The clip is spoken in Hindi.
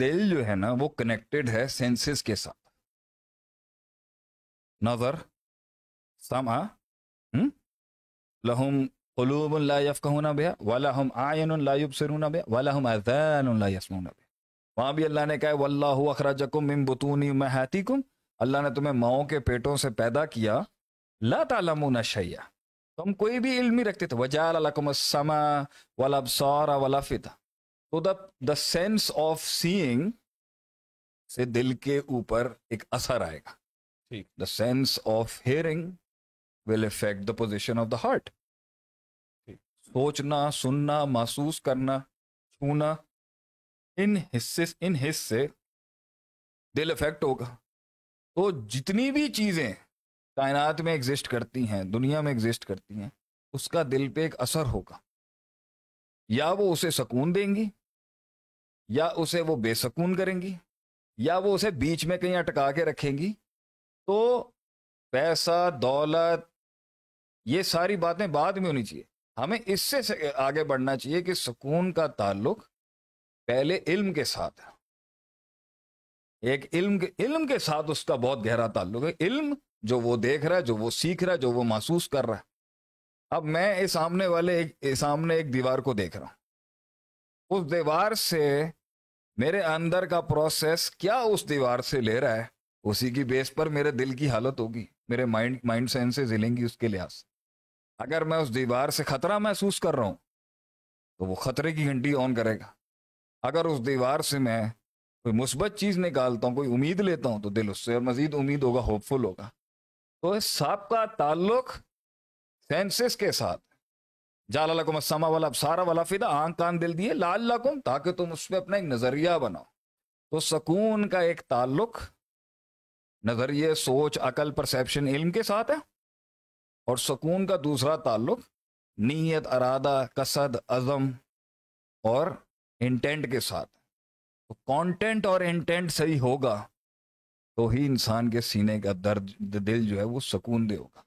दिल जो है ना वो कनेक्टेड है सेंसेस के साथ नजर समा लहुम कलूब ला यफ़कहूना भया वाला हम आयन ला युबसरूना भया वाला हम अजैन ला यसमूना भया वहाँ भी अल्लाह ने कहा वल्लाह अखराजकुम मिम बतूनी महतिकुम अल्लाह ने तुम्हें माओ के पेटों से पैदा किया ला तुम कोई भी इल्म नहीं रखते थे वजाल समा वाला अबसारा वाला फिता तो the the sense of seeing से दिल के ऊपर एक असर आएगा ठीक the sense of hearing will effect the position of the heart सोचना सुनना महसूस करना छूना इन हिस्से इन हिस्से दिल इफेक्ट होगा तो जितनी भी चीज़ें कायनात में एग्जिस्ट करती हैं दुनिया में एग्जिस्ट करती हैं उसका दिल पे एक असर होगा या वो उसे सुकून देंगी या उसे वो बेसकून करेंगी या वो उसे बीच में कहीं अटका के रखेंगी तो पैसा दौलत ये सारी बातें बाद में होनी चाहिए हमें इससे आगे बढ़ना चाहिए कि सुकून का ताल्लुक पहले इल्म के साथ है एक इल्म के इल्म के साथ उसका बहुत गहरा ताल्लुक है इल्म जो वो देख रहा है जो वो सीख रहा है जो वो महसूस कर रहा है अब मैं इस सामने वाले एक सामने एक दीवार को देख रहा हूँ उस दीवार से मेरे अंदर का प्रोसेस क्या उस दीवार से ले रहा है उसी की बेस पर मेरे दिल की हालत होगी मेरे माइंड माइंड सेंसेज हिलेंगी उसके लिहाज से अगर मैं उस दीवार से खतरा महसूस कर रहा हूँ तो वो खतरे की घंटी ऑन करेगा अगर उस दीवार से मैं कोई मुस्बत चीज़ निकालता हूँ कोई उम्मीद लेता हूँ तो दिल उससे और मज़ीद उम्मीद होगा होपफुल होगा तो इस सांप का ताल्लुक सेंसेस के साथ जालकुम असमा वाला सारा वाला फिदा आंख कान दिल दिए लाल लकुम ताकि तुम उस पर अपना एक नज़रिया बनाओ तो सकून का एक ताल्लुक नज़रिए सोच अकल परसेप्शन इल्म के साथ है और सकून का दूसरा ताल्लुक नीयत अरादा कसद अज़म और इंटेंट के साथ तो कंटेंट और इंटेंट सही होगा तो ही इंसान के सीने का दर्द दिल जो है वो सकून दे होगा